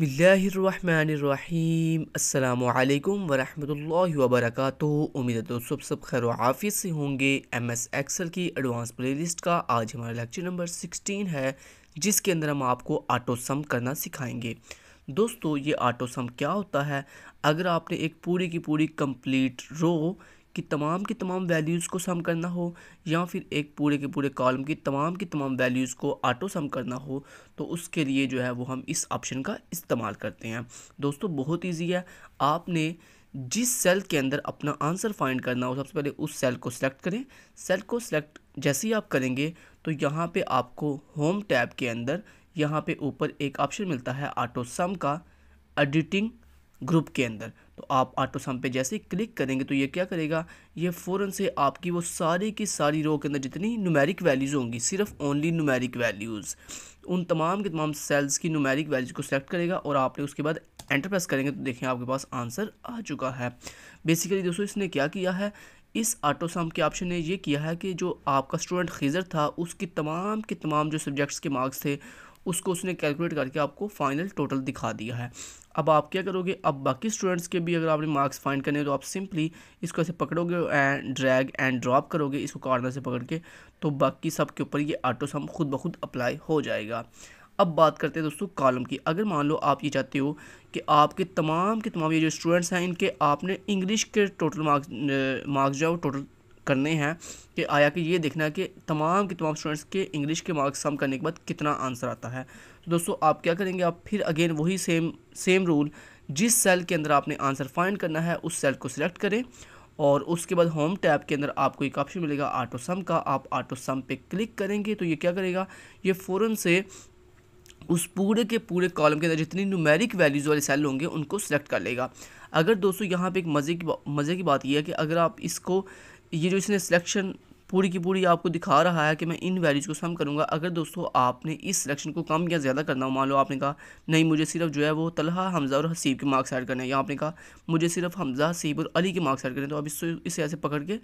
बसमीम् अल्लाम वरहमल वबरक उम्मीद है दोस्तों सब खैर हाफिज से होंगे एम एस एक्सल की एडवांस प्लेलिस्ट का आज हमारा लेक्चर नंबर सिक्सटीन है जिसके अंदर हम आपको आटो सम करना सिखाएंगे दोस्तों ये आटो सम क्या होता है अगर आपने एक पूरी की पूरी कंप्लीट रो की तमाम की तमाम वैल्यूज़ को सम करना हो या फिर एक पूरे के पूरे कॉलम की तमाम की तमाम वैल्यूज़ को ऑटो सम करना हो तो उसके लिए जो है वो हम इस ऑप्शन का इस्तेमाल करते हैं दोस्तों बहुत ईजी है आपने जिस सेल के अंदर अपना आंसर फाइंड करना हो सबसे पहले उस सेल को सिलेक्ट करें सेल को सिलेक्ट जैसे ही आप करेंगे तो यहाँ पे आपको होम टैब के अंदर यहाँ पे ऊपर एक ऑप्शन मिलता है ऑटो सम का एडिटिंग ग्रुप के अंदर तो आप ऑटो सम पे जैसे ही क्लिक करेंगे तो ये क्या करेगा ये फ़ौरन से आपकी वो सारी की सारी रो के अंदर जितनी नुमेरिक वैल्यूज़ होंगी सिर्फ ओनली नुमेरिक वैल्यूज़ उन तमाम के तमाम सेल्स की नुमेरिक वैल्यूज़ को सेलेक्ट करेगा और आपने उसके बाद एंटर प्रेस करेंगे तो देखें आपके पास आंसर आ चुका है बेसिकली दोस्तों इसने क्या किया है इस ऑटो सम के ऑप्शन ने यह किया है कि जो आपका स्टूडेंट खीजर था उसकी तमाम के तमाम जो सब्जेक्ट्स के मार्क्स थे उसको उसने कैलकुलेट करके आपको फाइनल टोटल दिखा दिया है अब आप क्या करोगे अब बाकी स्टूडेंट्स के भी अगर आपने मार्क्स फाइंड करने तो आप सिंपली इसको ऐसे पकड़ोगे एंड ड्रैग एंड ड्रॉप करोगे इसको कॉर्नर से पकड़ के तो बाकी सब के ऊपर ये ऑटो सम खुद ब खुद अप्लाई हो जाएगा अब बात करते हैं दोस्तों कॉलम की अगर मान लो आप ये चाहते हो कि आपके तमाम के तमाम ये जो स्टूडेंट्स हैं इनके आपने इंग्लिश के टोटल मार्क्स मार्क्स जो है वो टोटल करने हैं कि आया कि ये देखना है कि तमाम के तमाम स्टूडेंट्स के इंग्लिश के मार्क्स सम करने के बाद कितना आंसर आता है तो दोस्तों आप क्या करेंगे आप फिर अगेन वही सेम सेम रूल जिस सेल के अंदर आपने आंसर फाइंड करना है उस सेल को सिलेक्ट करें और उसके बाद होम टैब के अंदर आपको एक ऑप्शन मिलेगा आटो सम का आप आटो सम पे क्लिक करेंगे तो ये क्या करेगा ये फ़ौरन से उस पूरे के पूरे कॉलम के अंदर जितनी न्यूमेरिक वैल्यूज़ वाले सेल होंगे उनको सिलेक्ट कर लेगा अगर दोस्तों यहाँ पे एक मज़े की मज़े की बात यह है कि अगर आप इसको ये जो इसने सिलेक्शन पूरी की पूरी आपको दिखा रहा है कि मैं इन वैल्यूज़ को सम करूँगा अगर दोस्तों आपने इस सिलेक्शन को कम या ज़्यादा करना हो मान लो आपने कहा नहीं मुझे सिर्फ जो है वो तलहा हमज़ा और हसीब के मार्क्स ऐड करने हैं या आपने कहा मुझे सिर्फ हमज़ा हसीब और अली के मार्क्स ऐड करने तो आप इससे इसे ऐसे पकड़ के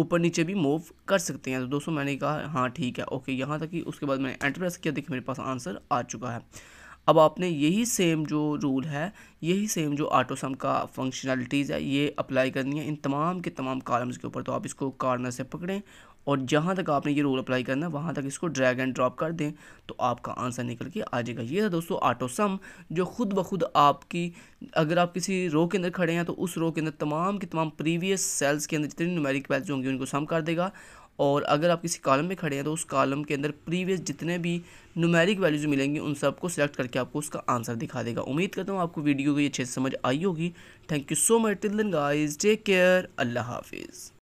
ऊपर नीचे भी मूव कर सकते हैं तो दोस्तों मैंने कहा हाँ ठीक है ओके यहाँ तक कि उसके बाद मैंने एंटर किया देखिए मेरे पास आंसर आ चुका है अब आपने यही सेम जो रूल है यही सेम जो आटो सम का फंक्शनलिटीज़ है ये अप्लाई करनी है इन तमाम के तमाम कॉलम्स के ऊपर तो आप इसको कॉर्नर से पकड़ें और जहाँ तक आपने ये रूल अप्लाई करना है वहाँ तक इसको ड्रैग एंड ड्रॉप कर दें तो आपका आंसर निकल के आ जाएगा ये था दोस्तों आटो सम जो खुद ब खुद आपकी अगर आप किसी रो के अंदर खड़े हैं तो उस रो के अंदर तमाम के तमाम प्रीवियस सेल्स के अंदर जितनी न्यूमेरिक वैल्यूज होंगी उनको सम कर देगा और अगर आप किसी कॉलम में खड़े हैं तो उस कॉलम के अंदर प्रीवियस जितने भी नुमेरिक वैल्यूज मिलेंगी उन सबको सेलेक्ट करके आपको उसका आंसर दिखा देगा उम्मीद करता हूँ आपको वीडियो को ये अच्छे से समझ आई होगी thank you so much till then guys take care अल्लाह हाफिज़